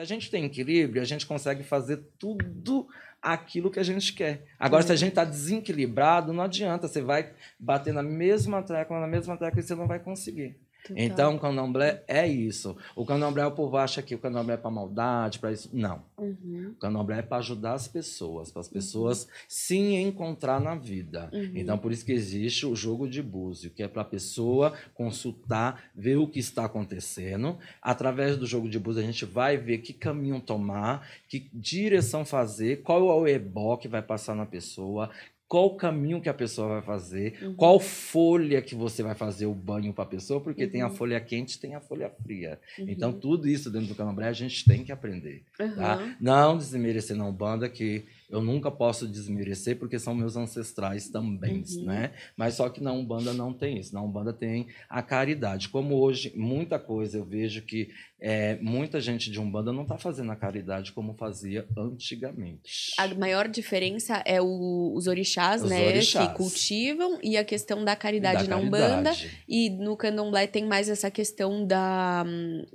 Se a gente tem equilíbrio, a gente consegue fazer tudo aquilo que a gente quer. Agora, se a uhum. gente está desequilibrado, não adianta. Você vai bater na mesma tecla, na mesma tecla, e você não vai conseguir. Então, o candomblé é isso. O candomblé, o povo acha que o candomblé é para maldade, para isso. Não. Uhum. O candomblé é para ajudar as pessoas, para as uhum. pessoas uhum. se encontrar na vida. Uhum. Então, por isso que existe o jogo de búzio, que é para a pessoa consultar, ver o que está acontecendo. Através do jogo de búzio, a gente vai ver que caminho tomar, que direção fazer, qual é o ebó que vai passar na pessoa, qual o caminho que a pessoa vai fazer, uhum. qual folha que você vai fazer o banho para a pessoa, porque uhum. tem a uhum. folha quente, tem a folha fria. Uhum. Então tudo isso dentro do Candomblé a gente tem que aprender, tá? Não desmerecer não banda que eu nunca posso desmerecer porque são meus ancestrais também, uhum. né? Mas só que na Umbanda não tem isso. Na Umbanda tem a caridade. Como hoje, muita coisa eu vejo que é, muita gente de Umbanda não está fazendo a caridade como fazia antigamente. A maior diferença é o, os orixás, os né? Orixás. Que cultivam e a questão da caridade da na caridade. Umbanda. E no candomblé tem mais essa questão da,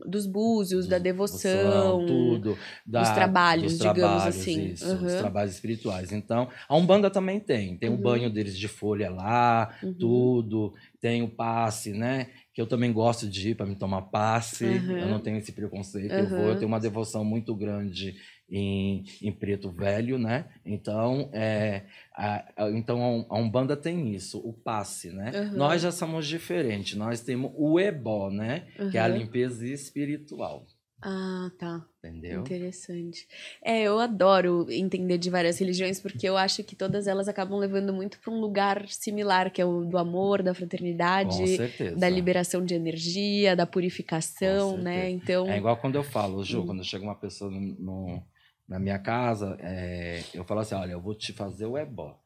dos búzios, da devoção, devoção tudo, da, dos trabalhos, dos digamos trabalhos, assim. Isso, uhum. Os trabalhos espirituais. Então, a Umbanda também tem. Tem uhum. o banho deles de folha lá, uhum. tudo. Tem o passe, né? Que eu também gosto de ir para me tomar passe. Uhum. Eu não uhum. tenho esse preconceito. Eu vou, eu uhum. tenho uma devoção muito grande em, em preto velho, né? Então, é, a, a, então a Umbanda tem isso, o passe, né? Uhum. Nós já somos diferentes, nós temos o ebó, né? Uhum. Que é a uhum. limpeza espiritual. Ah, tá. Entendeu? Interessante. É, eu adoro entender de várias religiões, porque eu acho que todas elas acabam levando muito para um lugar similar, que é o do amor, da fraternidade, da liberação de energia, da purificação, né? Então. É igual quando eu falo, Ju, hum. quando chega uma pessoa no, no, na minha casa, é, eu falo assim: olha, eu vou te fazer o ebó.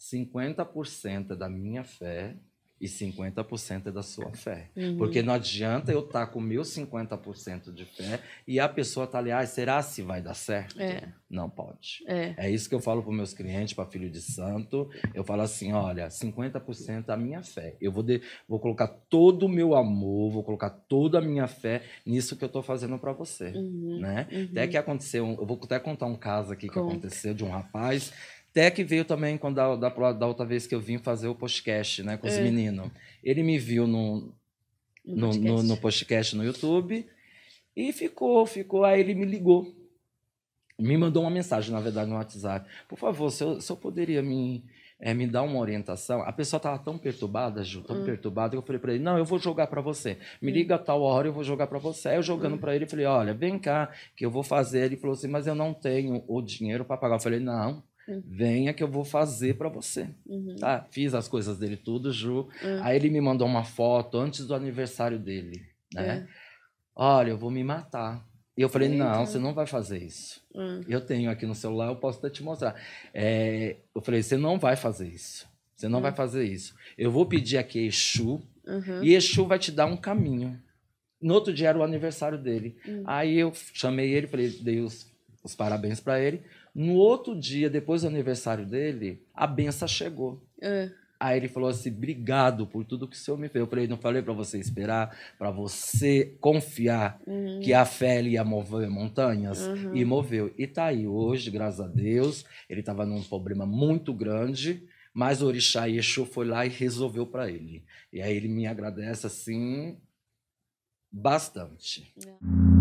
50% da minha fé e 50% é da sua fé. Uhum. Porque não adianta eu estar tá com meu 50% de fé e a pessoa estar tá ali, ah, será se vai dar certo? É. Não pode. É. é isso que eu falo para meus clientes, para filho de santo. Eu falo assim, olha, 50% é a minha fé. Eu vou, de, vou colocar todo o meu amor, vou colocar toda a minha fé nisso que eu estou fazendo para você. Uhum. Né? Uhum. Até que aconteceu, eu vou até contar um caso aqui que Conta. aconteceu de um rapaz que veio também quando da, da, da, outra vez que eu vim fazer o podcast, né, com os é. meninos. Ele me viu no, no, no, podcast. No, no, podcast no YouTube e ficou, ficou. Aí ele me ligou. Me mandou uma mensagem, na verdade, no WhatsApp. Por favor, se eu, se eu poderia me, é, me dar uma orientação. A pessoa estava tão perturbada, Ju, tão hum. perturbada, que eu falei para ele: não, eu vou jogar para você. Me hum. liga a tal hora, eu vou jogar para você. Aí eu jogando hum. para ele, falei: olha, vem cá, que eu vou fazer. Ele falou assim: mas eu não tenho o dinheiro para pagar. Eu falei: não, Hum. Venha que eu vou fazer para você. Uhum. Tá? Fiz as coisas dele tudo, Ju. Uhum. Aí ele me mandou uma foto antes do aniversário dele, né? Hum. Olha, eu vou me matar. E eu falei, não, você não vai fazer isso. Hum. Eu tenho aqui no celular, eu posso até te mostrar. É, eu falei, você não vai fazer isso. Você não vai fazer isso. Eu vou pedir aqui Exu uhum. e Exu vai te dar um caminho. No outro dia era o aniversário dele. Aí eu chamei ele, falei, dei os, os parabéns para ele. No outro dia, depois do aniversário dele, a benção chegou. É. Aí ele falou assim: obrigado por tudo que o senhor me fez. Eu falei: não falei para você esperar, para você confiar uhum. que a fé ia mover montanhas? Uhum. E moveu. E tá aí hoje, graças a Deus. Ele estava num problema muito grande, mas o Orixá Yeshua foi lá e resolveu para ele. E aí ele me agradece assim bastante. É.